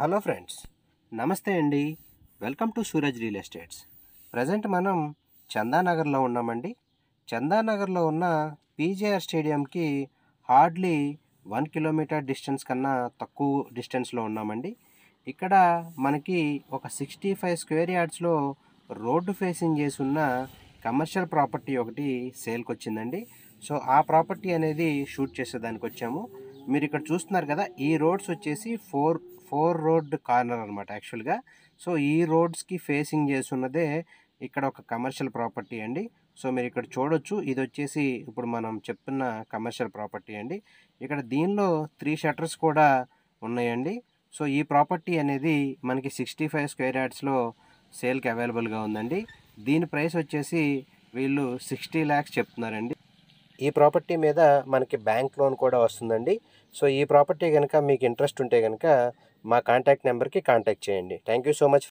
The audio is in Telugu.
హలో ఫ్రెండ్స్ నమస్తే అండి welcome to Suraj real estates present మనం చందానగర్లో ఉన్నామండి చందానగర్లో ఉన్న పీజేఆర్ స్టేడియంకి హార్డ్లీ వన్ కిలోమీటర్ డిస్టెన్స్ కన్నా తక్కువ డిస్టెన్స్లో ఉన్నామండి ఇక్కడ మనకి ఒక సిక్స్టీ ఫైవ్ స్క్వేర్ యార్డ్స్లో రోడ్డు ఫేసింగ్ చేసి ఉన్న కమర్షియల్ ప్రాపర్టీ ఒకటి సేల్కి వచ్చిందండి సో ఆ ప్రాపర్టీ అనేది షూట్ చేసేదానికి వచ్చాము మీరు ఇక్కడ చూస్తున్నారు కదా ఈ రోడ్స్ వచ్చేసి ఫోర్ ఫోర్ రోడ్ కార్నర్ అనమాట యాక్చువల్గా సో ఈ రోడ్స్కి ఫేసింగ్ చేస్తున్నదే ఇక్కడ ఒక కమర్షియల్ ప్రాపర్టీ అండి సో మీరు ఇక్కడ చూడొచ్చు ఇది వచ్చేసి ఇప్పుడు మనం చెప్తున్న కమర్షియల్ ప్రాపర్టీ అండి ఇక్కడ దీనిలో త్రీ షట్టర్స్ కూడా ఉన్నాయండి సో ఈ ప్రాపర్టీ అనేది మనకి సిక్స్టీ ఫైవ్ స్క్వేర్ యార్డ్స్లో సేల్కి అవైలబుల్గా ఉందండి దీని ప్రైస్ వచ్చేసి వీళ్ళు సిక్స్టీ ల్యాక్స్ చెప్తున్నారండి ఈ ప్రాపర్టీ మీద మనకి బ్యాంక్ లోన్ కూడా వస్తుందండి సో ఈ ప్రాపర్టీ కనుక మీకు ఇంట్రెస్ట్ ఉంటే కనుక మా కాంటాక్ట్ నెంబర్కి కాంటాక్ట్ చేయండి థ్యాంక్ యూ సో మచ్